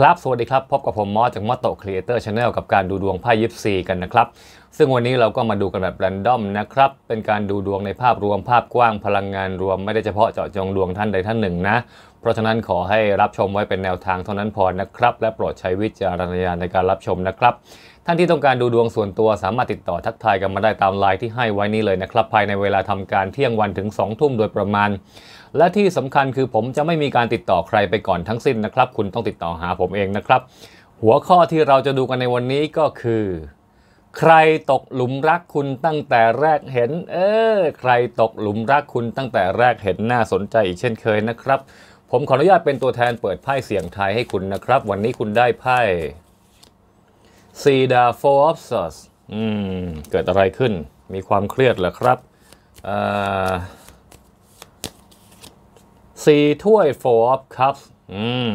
ครับ สวัสดีครับ พบกับผมมอสจากมอสโตครีเอเตอร์ชาแนลกับการดูดวงไพ่ยิปซีกันนะครับ ซึ่งวันนี้เราก็มาดูกันแบบแรนดอมนะครับ เป็นการดูดวงในภาพรวมภาพกว้างพลังงานรวม ไม่ได้เฉพาะเจาะจงดวงท่านใดท่านหนึ่งนะ เพราะฉะนั้นขอให้รับชมไว้เป็นแนวทางเท่านั้นพอนะครับ และโปรดใช้วิจารณญาณในการรับชมนะครับท่านที่ต้องการดูดวงส่วนตัวสามารถติดต่อทักทายกันมาได้ตามไลน์ที่ให้ไว้ นี้เลยนะครับ ภายในเวลาทำการเที่ยงวันถึง2ทุ่มโดยประมาณ และที่สำคัญคือผมจะไม่มีการติดต่อใครไปก่อนทั้งสิ้นนะครับ คุณต้องติดต่อหาผมเองนะครับ หัวข้อที่เราจะดูกันในวันนี้ก็คือ ใครตกหลุมรักคุณตั้งแต่แรกเห็น เออใครตกหลุมรักคุณตั้งแต่แรกเห็นน่าสนใจอีกเช่นเคยนะครับ ผมขออนุญาตเป็นตัวแทนเปิดไพ่เสียงไทยให้คุณนะครับ วันนี้คุณได้ไพ่ซีดาโฟออฟซัสอืม เกิดอะไรขึ้น มีความเครียดเหรอครับซีถ้วยโฟออฟคัพอืม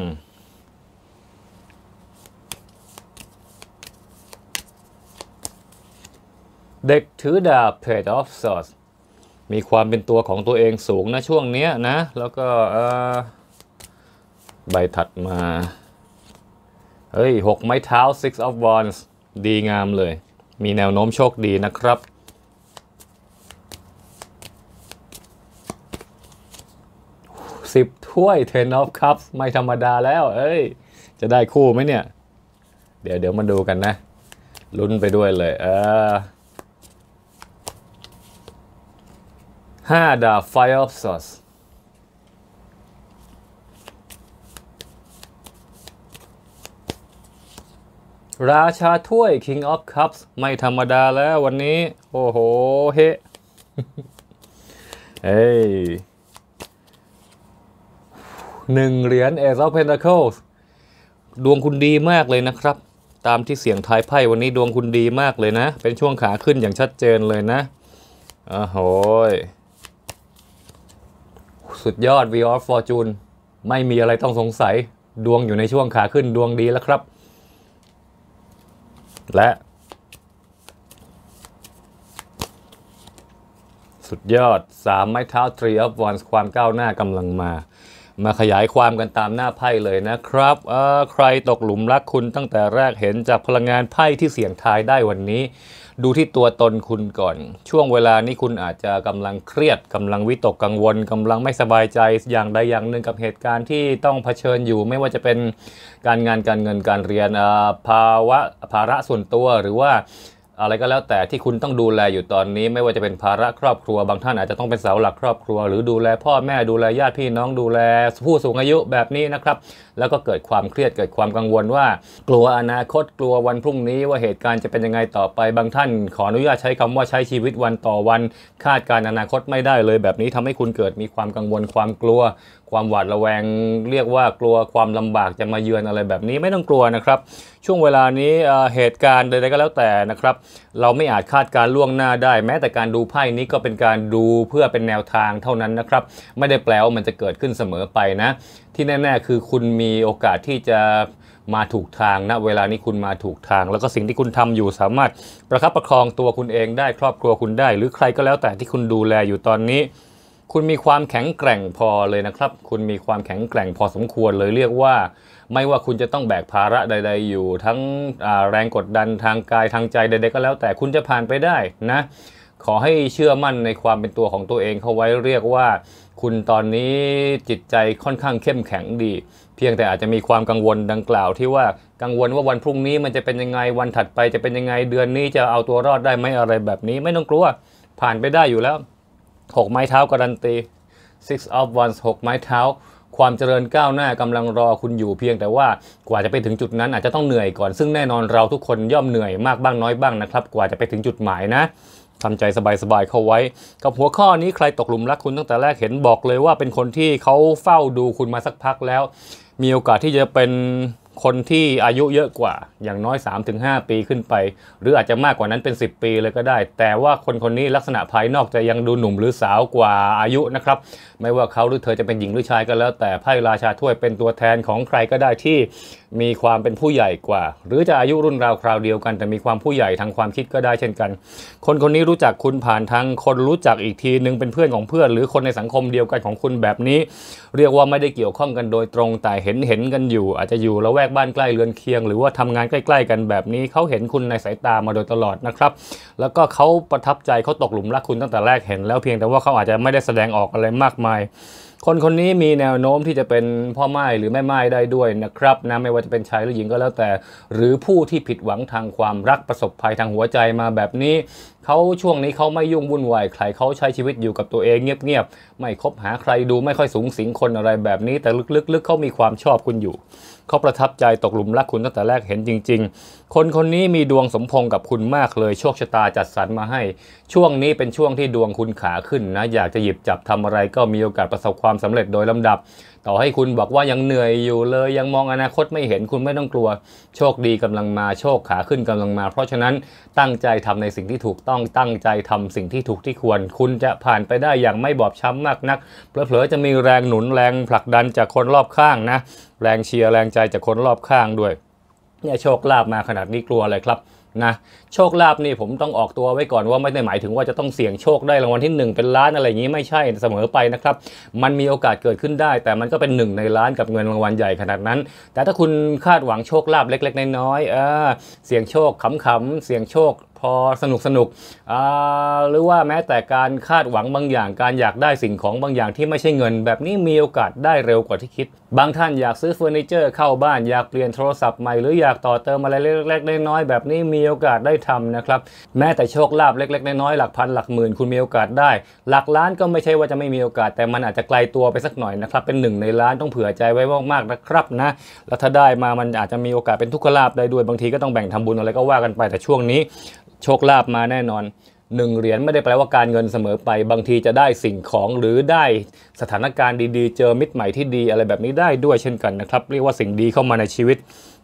เด็กถือดาบเพจออฟซอสมีความเป็นตัวของตัวเองสูงนะช่วงนี้นะ แล้วก็ใบถัดมาเฮ้ยหกไม้เท้า six of wands ดีงามเลย มีแนวโน้มโชคดีนะครับสิบถ้วย ten of cups ไม่ธรรมดาแล้วเอ้ยจะได้คู่ไหมเนี่ย เดี๋ยวเดี๋ยวมาดูกันนะ ลุ้นไปด้วยเลยเออห้าดาบ fire of s a u c s ราชาถ้วย King of Cups ไม่ธรรมดาแล้ววันนี้ โอ้โหเฮเอ้ยหนึ่งเหรียญ Ace of Pentacles ดวงคุณดีมากเลยนะครับ ตามที่เสียงทายไพ่วันนี้ดวงคุณดีมากเลยนะ เป็นช่วงขาขึ้นอย่างชัดเจนเลยนะโอ้โหสุดยอด V of Fortune ไม่มีอะไรต้องสงสัยดวงอยู่ในช่วงขาขึ้นดวงดีแล้วครับและ สุดยอด3ไม้เท้า3 of 1ความก้าวหน้ากำลังมามาขยายความกันตามหน้าไพ่เลยนะครับใครตกหลุมรักคุณตั้งแต่แรกเห็นจากพลังงานไพ่ที่เสี่ยงทายได้วันนี้ ดูที่ตัวตนคุณก่อน ช่วงเวลานี้คุณอาจจะกำลังเครียด กำลังวิตกกังวล กำลังไม่สบายใจ อย่างใดอย่างหนึ่งกับเหตุการณ์ที่ต้องเผชิญอยู่ ไม่ว่าจะเป็นการงานการเงินการเรียนภาวะภาระส่วนตัวหรือว่าอะไรก็แล้วแต่ที่คุณต้องดูแลอยู่ตอนนี้ ไม่ว่าจะเป็นภาระครอบครัวบางท่านอาจจะต้องเป็นเสาหลักครอบครัว หรือดูแล พ่อแม่ดูแลญาติพี่น้องดูแลผู้สูงอายุแบบนี้นะครับแล้วก็เกิดความเครียดเกิดความกังวลว่า กลัวอนาคตกลัววันพรุ่งนี้ ว่าเหตุการณ์จะเป็นยังไงต่อไปบางท่าน ขออนุญาตใช้คำว่าใช้ชีวิตวันต่อวัน คาดการอนาคตไม่ได้เลยแบบนี้ทำให้คุณเกิดมีความกังวลความกลัวความหวาดระแวงเรียกว่ากลัวความลำบากจะมาเยือนอะไรแบบนี้ไม่ต้องกลัวนะครับ ช่วงเวลานี้เหตุการณ์ใดๆก็แล้วแต่นะครับ เราไม่อาจคาดการล่วงหน้าได้ แม้แต่การดูไพ่นี้ก็เป็นการดูเพื่อเป็นแนวทางเท่านั้นนะครับไม่ได้แปลว่ามันจะเกิดขึ้นเสมอไปนะ ที่แน่ ๆ คือคุณมีโอกาสที่จะมาถูกทางนะเวลานี้คุณมาถูกทาง แล้วก็สิ่งที่คุณทำอยู่สามารถประคับประคองตัวคุณเองได้ครอบครัวคุณได้ หรือใครก็แล้วแต่ที่คุณดูแลอยู่ตอนนี้คุณมีความแข็งแกร่งพอเลยนะครับ คุณมีความแข็งแกร่งพอสมควรเลย เรียกว่าไม่ว่าคุณจะต้องแบกภาระใดๆ อยู่ทั้งแรงกดดันทางกายทางใจใดๆ ก็แล้ว แต่คุณจะผ่านไปได้นะ ขอให้เชื่อมั่นในความเป็นตัวของตัวเองเข้าไว้เรียกว่าคุณตอนนี้จิตใจค่อนข้างเข้มแข็งดี เพียงแต่อาจจะมีความกังวลดังกล่าวที่ว่ากังวลว่าวันพรุ่งนี้มันจะเป็นยังไงวันถัดไป จะเป็นยังไงเดือนนี้จะเอาตัวรอดได้ไหมอะไรแบบนี้ ไม่ต้องกลัวผ่านไปได้อยู่แล้ว6 ไม้เท้า การันตี six of wands 6 ไม้เท้า ความเจริญก้าวหน้ากำลังรอคุณอยู่เพียงแต่ว่ากว่าจะไปถึงจุดนั้นอาจจะต้องเหนื่อยก่อน ซึ่งแน่นอนเราทุกคนย่อมเหนื่อยมากบ้างน้อยบ้างนะครับ กว่าจะไปถึงจุดหมายนะทำใจสบายๆเข้าไว้กับหัวข้อนี้ใครตกหลุมรักคุณตั้งแต่แรก เห็นบอกเลยว่าเป็นคนที่เขาเฝ้าดูคุณมาสักพักแล้ว มีโอกาสที่จะเป็นคนที่อายุเยอะกว่า อย่างน้อย 3-5 ปีขึ้นไป หรืออาจจะมากกว่านั้นเป็น 10 ปีเลยก็ได้ แต่ว่าคนคนนี้ลักษณะภายนอกจะยังดูหนุ่มหรือสาวกว่าอายุนะครับไม่ว่าเขาหรือเธอจะเป็นหญิงหรือชายก็แล้ว แต่ไพ่ราชาถ้วยเป็นตัวแทนของใครก็ได้ที่มีความเป็นผู้ใหญ่กว่า หรือจะอายุรุ่นราวคราวเดียวกัน แต่มีความผู้ใหญ่ทางความคิดก็ได้เช่นกัน คนคนนี้รู้จักคุณผ่านทางคนรู้จักอีกทีหนึ่งเป็นเพื่อนของเพื่อน หรือคนในสังคมเดียวกันของคุณแบบนี้ เรียกว่าไม่ได้เกี่ยวข้องกันโดยตรงแต่เห็นเห็นกันอยู่ อาจจะอยู่ละแวกกบ้านใกล้เรือนเคียงหรือว่าทำงานใกล้ ๆ กันแบบนี้เขาเห็นคุณในสายตามาโดยตลอดนะครับ แล้วก็เขาประทับใจเขาตกหลุมรักคุณตั้งแต่แรกเห็น แล้วเพียงแต่ว่าเขาอาจจะไม่ได้แสดงออกอะไรมากมาย คนคนนี้มีแนวโน้มที่จะเป็นพ่อไม้หรือแม่ไม้ได้ด้วยนะครับนะไม่ว่าจะเป็นชายหรือหญิงก็แล้วแต่หรือผู้ที่ผิดหวังทางความรักประสบภัยทางหัวใจมาแบบนี้เขาช่วงนี้เขาไม่ยุ่งวุ่นวายใครเขาใช้ชีวิตอยู่กับตัวเองเงียบๆ ไม่คบหาใครดูไม่ค่อยสูงสิงคนอะไรแบบนี้ แต่ลึกๆเขา มีความชอบคุณอยู่ เขาประทับใจตกหลุมรักคุณตั้งแต่แรกเห็นจริงๆ คนคนนี้มีดวงสมพงกับคุณมากเลยโชคชะตาจัดสรรมาให้ ช่วงนี้เป็นช่วงที่ดวงคุณขาขึ้นนะ อยากจะหยิบจับทำอะไร ก็มีโอกาสประสบความสำเร็จโดยลำดับต่อให้คุณบอกว่ายังเหนื่อยอยู่เลยยังมองอนาคตไม่เห็นคุณไม่ต้องกลัว โชคดีกำลังมาโชคขาขึ้นกำลังมาเพราะฉะนั้นตั้งใจทำในสิ่งที่ถูกต้องตั้งใจทำสิ่งที่ถูกที่ควร คุณจะผ่านไปได้อย่างไม่บอบช้ำมากนักเผลอๆ จะมีแรงหนุนแรงผลักดันจากคนรอบข้างนะ แรงเชียร์แรงใจจากคนรอบข้างด้วย เนี่ยโชคลาภมาขนาดนี้กลัวอะไรครับนะโชคลาภนี่ผมต้องออกตัวไว้ก่อนว่าไม่ได้หมายถึงว่าจะต้องเสี่ยงโชคได้รางวัลที่ 1 เป็นล้านอะไรอย่างนี้ไม่ใช่เสมอไปนะครับมันมีโอกาสเกิดขึ้นได้ แต่มันก็เป็นหนึ่งในล้านกับเงินรางวัลใหญ่ขนาดนั้น แต่ถ้าคุณคาดหวังโชคลาภเล็กๆน้อยๆเสี่ยงโชคขำๆเสี่ยงโชคพอสนุกสนุกหรือว่าแม้แต่การคาดหวังบางอย่างการอยากได้สิ่งของบางอย่างที่ไม่ใช่เงิน แบบนี้มีโอกาสได้เร็วกว่าที่คิด บางท่านอยากซื้อเฟอร์นิเจอร์เข้าบ้านอยากเปลี่ยนโทรศัพท์ใหม่หรืออยากต่อเติมอะไรเล็กๆน้อยๆแบบนี้มีโอกาสไทำนะครับแม้แต่โชคลาภเล็กๆ น้อยๆหลักพันหลักหมื่นคุณมีโอกาสได้ หลักล้านก็ไม่ใช่ว่าจะไม่มีโอกาส แต่มันอาจจะไกลตัวไปสักหน่อยนะครับ เป็นหนึ่งในล้านต้องเผื่อใจไว้มากๆ นะครับนะแล้วถ้าได้มามันอาจจะมีโอกาสเป็นทุกขลาภได้ด้วยบางทีก็ต้องแบ่งทำบุญอะไรก็ว่ากันไปแต่ช่วงนี้ โชคลาภมาแน่นอนหนึ่งเหรียญไม่ได้แปลว่าการเงินเสมอไป บางทีจะได้สิ่งของหรือได้ สถานการณ์ดีๆ เจอมิตรใหม่ที่ดีอะไรแบบนี้ได้ด้วยเช่นกันนะครับเรียกว่าสิ่งดีเข้ามาในชีวิต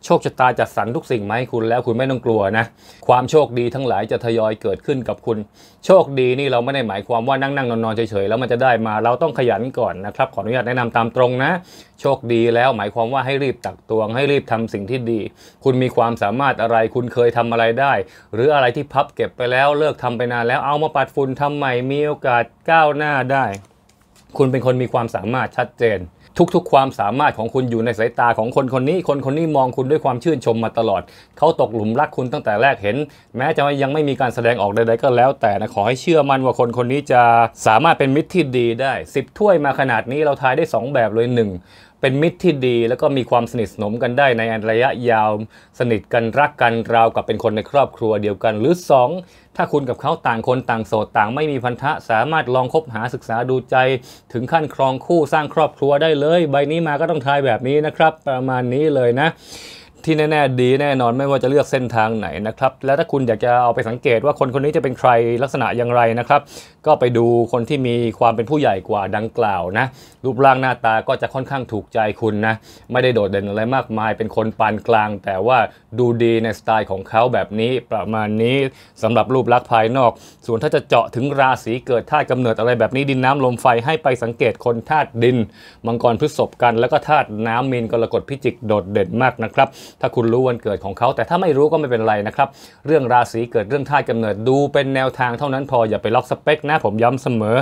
โชคชะตาจัดสรรทุกสิ่งมาให้คุณแล้วคุณไม่ต้องกลัวนะ ความโชคดีทั้งหลายจะทยอยเกิดขึ้นกับคุณ โชคดีนี่เราไม่ได้หมายความว่านั่งนั่งนอนนอนเฉยๆแล้วมันจะได้มา เราต้องขยันก่อนนะครับ ขออนุญาตแนะนำตามตรงนะ โชคดีแล้วหมายความว่าให้รีบตักตวงให้รีบทำสิ่งที่ดี คุณมีความสามารถอะไร คุณเคยทำอะไรได้ หรืออะไรที่พับเก็บไปแล้วเลิกทำไปนานแล้วเอามาปัดฝุ่นทำใหม่มีโอกาสก้าวหน้าได้คุณเป็นคนมีความสามารถชัดเจนทุกๆความสามารถของคุณอยู่ในสายตาของคนคนนี้ คนคนนี้มองคุณด้วยความชื่นชมมาตลอด เขาตกหลุมรักคุณตั้งแต่แรกเห็น แม้จะยังไม่มีการแสดงออกใดๆก็แล้ว แต่นะขอให้เชื่อมั่นว่าคนคนนี้จะสามารถเป็นมิตรที่ดีได้ 10 ถ้วยมาขนาดนี้เราทายได้ 2 แบบเลย 1เป็นมิตรที่ดีแล้วก็มีความสนิทสนมกันได้ในระยะยาว สนิทกันรักกันราวกับเป็นคนในครอบครัวเดียวกัน หรือ 2 ถ้าคุณกับเขาต่างคนต่างโสด ต่างไม่มีพันธะ สามารถลองคบหาศึกษาดูใจถึงขั้นครองคู่สร้างครอบครัวได้เลย ใบนี้มาก็ต้องทายแบบนี้นะครับ ประมาณนี้เลยนะที่แน่ๆดีแน่นอนไม่ว่าจะเลือกเส้นทางไหนนะครับ และถ้าคุณอยากจะเอาไปสังเกตว่าคนคนนี้จะเป็นใครลักษณะอย่างไรนะครับก็ไปดูคนที่มีความเป็นผู้ใหญ่กว่าดังกล่าวนะ รูปร่างหน้าตาก็จะค่อนข้างถูกใจคุณนะ ไม่ได้โดดเด่นอะไรมากมาย เป็นคนปานกลางแต่ว่าดูดีในสไตล์ของเขาแบบนี้ประมาณนี้สำหรับรูปลักษณ์ภายนอกส่วนถ้าจะเจาะถึงราศีเกิดธาตุกำเนิดอะไรแบบนี้ดินน้ำลมไฟให้ไปสังเกตคนธาตุดิน มังกรพฤษภกันแล้วก็ธาตุน้ำมีนกรกฎพิจิกโดดเด่นมากนะครับถ้าคุณรู้วันเกิดของเขา แต่ถ้าไม่รู้ก็ไม่เป็นไรนะครับ เรื่องราศีเกิดเรื่องธาตุกำเนิดดูเป็นแนวทางเท่านั้นพออย่าไปล็อกสเปคนะ ผมย้ำเสมอ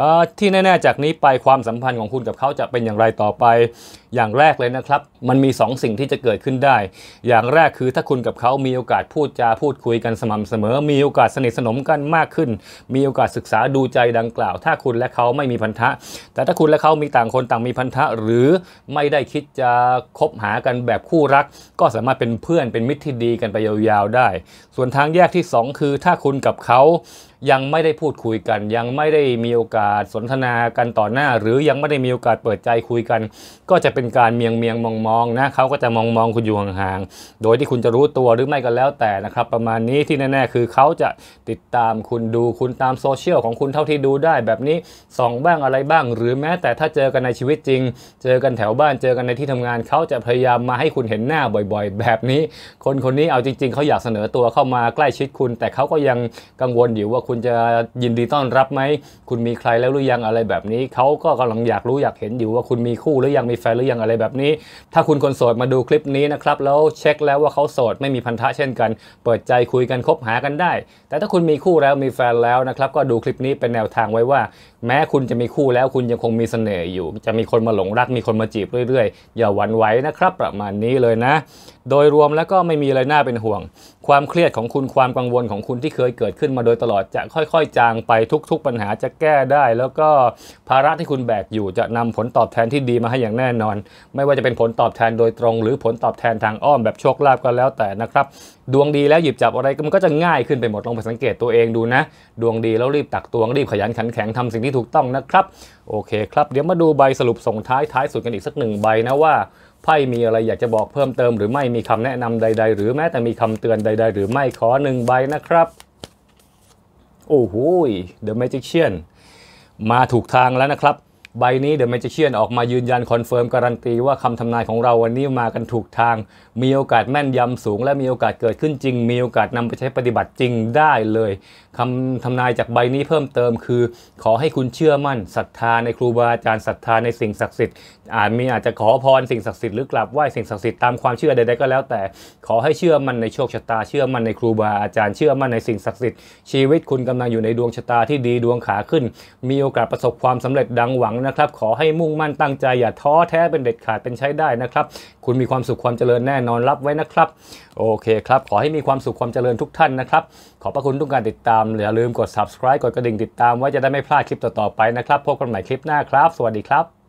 อที่แน่ๆ จากนี้ไปความสัมพันธ์ของคุณกับเขาจะเป็นอย่างไรต่อไปอย่างแรกเลยนะครับ มันมี2สิ่งที่จะเกิดขึ้นได้ อย่างแรกคือถ้าคุณกับเขามีโอกาสพูดจาพูดคุยกันสม่ำเสมอ มีโอกาสสนิทสนมกันมากขึ้น มีโอกาสศึกษาดูใจดังกล่าว ถ้าคุณและเขาไม่มีพันธะ แต่ถ้าคุณและเขามีต่างคนต่างมีพันธะหรือไม่ได้คิดจะคบหากันแบบคู่รัก ก็สามารถเป็นเพื่อนเป็นมิตรที่ดีกันไปยาวๆได้ ส่วนทางแยกที่ 2 คือถ้าคุณกับเขายังไม่ได้พูดคุยกัน ยังไม่ได้มีโอกาสสนทนากันต่อหน้า หรือยังไม่ได้มีโอกาสเปิดใจคุยกัน ก็จะเป็นการเมียงเมียงมองมองนะเขาก็จะมองมองคุณอยู่ห่างๆโดยที่คุณจะรู้ตัวหรือไม่ก็แล้วแต่นะครับ ประมาณนี้ที่แน่ๆคือเขาจะติดตามคุณดูคุณตามโซเชียลของคุณเท่าที่ดูได้แบบนี้ส่องบ้างอะไรบ้าง หรือแม้แต่ถ้าเจอกันในชีวิตจริง เจอกันแถวบ้านเจอกันในที่ทำงานเขาจะพยายามมาให้คุณเห็นหน้าบ่อยๆ แบบนี้คนคนนี้เอาจริง ๆเขาอยากเสนอตัวเข้ามาใกล้ชิดคุณ แต่เขาก็ยังกังวลอยู่ว่าคุณคุณจะยินดีต้อนรับไหม คุณมีใครแล้วหรือยังอะไรแบบนี้ เขาก็กำลังอยากรู้อยากเห็นอยู่ว่าคุณมีคู่หรือยังมีแฟนหรือยังอะไรแบบนี้ ถ้าคุณคนโสดมาดูคลิปนี้นะครับแล้วเช็คแล้วว่าเขาโสดไม่ มีพันธะเช่นกัน เปิดใจคุยกันคบหากันได้ แต่ถ้าคุณมีคู่แล้วมีแฟนแล้วนะครับก็ดูคลิปนี้เป็นแนวทางไว้ว่าแม้คุณจะมีคู่แล้วคุณยังคงมีเสน่ห์อยู่ จะมีคนมาหลงรักมีคนมาจีบเรื่อย ๆ อย่าหวั่นไหวนะครับ ประมาณนี้เลยนะ โดยรวมแล้วก็ไม่มีอะไรน่าเป็นห่วง ความเครียดของคุณความกังวลของคุณที่เคยเกิดขึ้นมาโดยตลอดจะค่อยๆ จางไปทุกๆปัญหาจะแก้ได้ แล้วก็ภาระที่คุณแบกอยู่จะนำผลตอบแทนที่ดีมาให้อย่างแน่นอน ไม่ว่าจะเป็นผลตอบแทนโดยตรง หรือผลตอบแทนทางอ้อมแบบโชคลาภก็แล้วแต่นะครับดวงดีแล้วหยิบจับอะไรมันก็จะง่ายขึ้นไปหมดลองไปสังเกตตัวเองดูนะ ดวงดีแล้วรีบตักตวงรีบขยันขันแข็งทำสิ่งที่ที่ถูกต้องนะครับ โอเคครับเดี๋ยวมาดูใบสรุปส่งท้ายท้ายสุดกันอีกสักหนึ่งใบนะว่าไพ่มีอะไรอยากจะบอกเพิ่มเติมหรือไม่มีคำแนะนำใด ๆ หรือแม้แต่มีคำเตือนใด ๆ หรือไม่ขอหนึ่งใบนะครับ โอ้โหเดะแมจิ g เชียนมาถูกทางแล้วนะครับใบนี้เดอะแมจิเชียนออกมายืนยันคอนเฟิร์มการันตีว่าคำทำนายของเราวันนี้มากันถูกทาง มีโอกาสแม่นยำสูงและมีโอกาสเกิดขึ้นจริง มีโอกาสนำไปใช้ปฏิบัติจริงได้เลยคำทำนายจากใบนี้เพิ่มเติมคือ ขอให้คุณเชื่อมั่นศรัทธาในครูบาอาจารย์ศรัทธาในสิ่งศักดิ์สิทธิ์อาจมีอาจจะขอพรสิ่งศักดิ์สิทธิ์หรือกราบไหว้สิ่งศักดิ์สิทธิ์ตามความเชื่อใดๆก็แล้วแต่ ขอให้เชื่อมั่นในโชคชะตาเชื่อมั่นในครูบาอาจารย์เชื่อมั่นในสิ่งศักดิ์สิทธิ์ชีวิตคุณกำลังอยู่ในดวงชะตาที่ดีดวงขาขึ้น มีโอกาสประสบความสำเร็จดังหวังนะครับขอให้มุ่งมั่นตั้งใจอย่าท้อแท้เป็นเด็ดขาดเป็นใช้ได้นะครับคุณมีความสุขความเจริญแน่นอนรับไว้นะครับ โอเคครับ ขอให้มีความสุข ความเจริญทุกท่านนะครับ ขอบพระคุณทุกการติดตามอย่าลืมกด subscribe กดกระดิ่งติดตามไว้จะได้ไม่พลาดคลิปต่อๆไปนะครับพบกันใหม่คลิปหน้าครับ สวัสดีครับ